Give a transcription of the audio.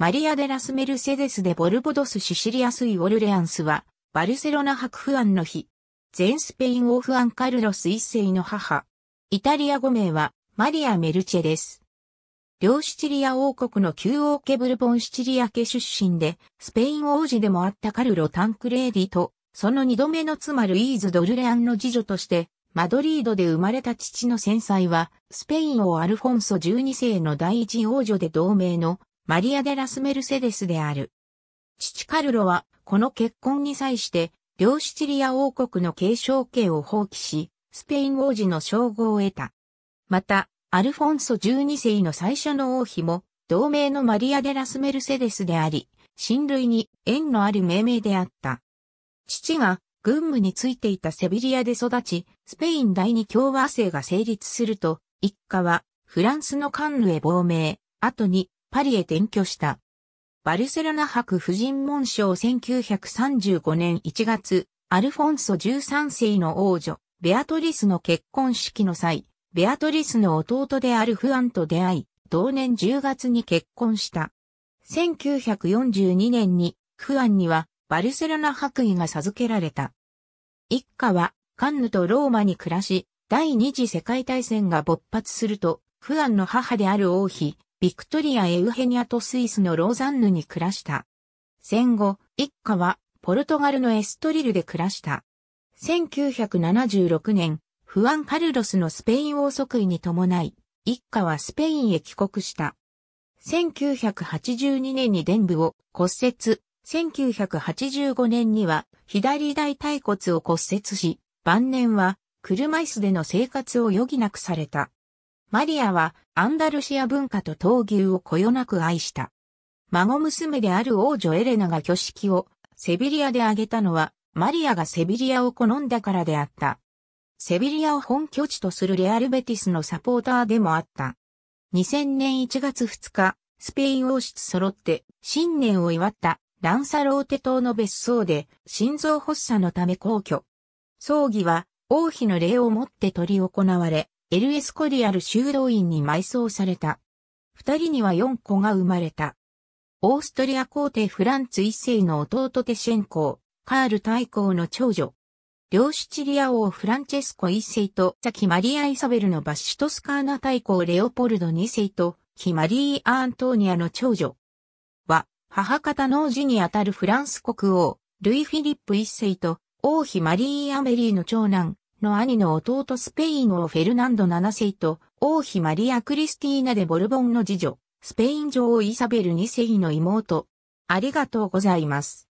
マリア・デ・ラス・メルセデス・でボルボドス・シシリアス・イ・オルレアンスは、バルセロナ伯父アンの日、全スペイン王フアン・カルロス一世の母。イタリア語名は、マリア・メルチェです。両シチリア王国の旧王家ブルボンシチリア家出身で、スペイン王子でもあったカルロ・タンクレーディと、その二度目の妻ルイーズ・ドルレアンの次女として、マドリードで生まれた父の戦災は、スペイン王アルフォンソ12世の第一王女で同盟のマリア・デラス・メルセデスである。父カルロは、この結婚に際して、両シチリア王国の継承権を放棄し、スペイン王子の称号を得た。また、アルフォンソ12世の最初の王妃も、同盟のマリア・デラス・メルセデスであり、親類に縁のある命名であった。父が軍務についていたセビリアで育ち、スペイン第二共和制が成立すると、一家はフランスのカンヌへ亡命、後にパリへ転居した。バルセロナ博婦人門章1935年1月、アルフォンソ13世の王女、ベアトリスの結婚式の際、ベアトリスの弟であるフアンと出会い、同年10月に結婚した。1942年に、フアンには、バルセロナ博位が授けられた。一家は、カンヌとローマに暮らし、第二次世界大戦が勃発すると、フアンの母である王妃、ビクトリア・エウヘニアとスイスのローザンヌに暮らした。戦後、一家はポルトガルのエストリルで暮らした。1976年、フアン・カルロスのスペイン王即位に伴い、一家はスペインへ帰国した。1982年に伝部を骨折、1985年には左大腿骨を骨折し、晩年は車椅子での生活を余儀なくされた。マリアはアンダルシア文化と闘牛をこよなく愛した。孫娘である王女エレナが挙式をセビリアで挙げたのはマリアがセビリアを好んだからであった。セビリアを本拠地とするレアルベティスのサポーターでもあった。2000年1月2日、スペイン王室揃って新年を祝ったランサローテ島の別荘で心臓発作のため皇居。葬儀は王妃の礼をもって執り行われ、エル・エスコリアル修道院に埋葬された。二人には四子が生まれた。オーストリア皇帝フランツ一世の弟テシェン公、カール大公の長女。両シチリア王フランチェスコ一世とザキマリア・イサベルのバッシュトスカーナ大公レオポルド二世とヒマリー・アントーニアの長女は母方の王子にあたるフランス国王ルイ・フィリップ一世と王妃マリー・アメリーの長男の兄の弟スペイン王フェルナンド7世と王妃マリア・クリスティーナでボルボンの次女、スペイン女王イサベル2世の妹。ありがとうございます。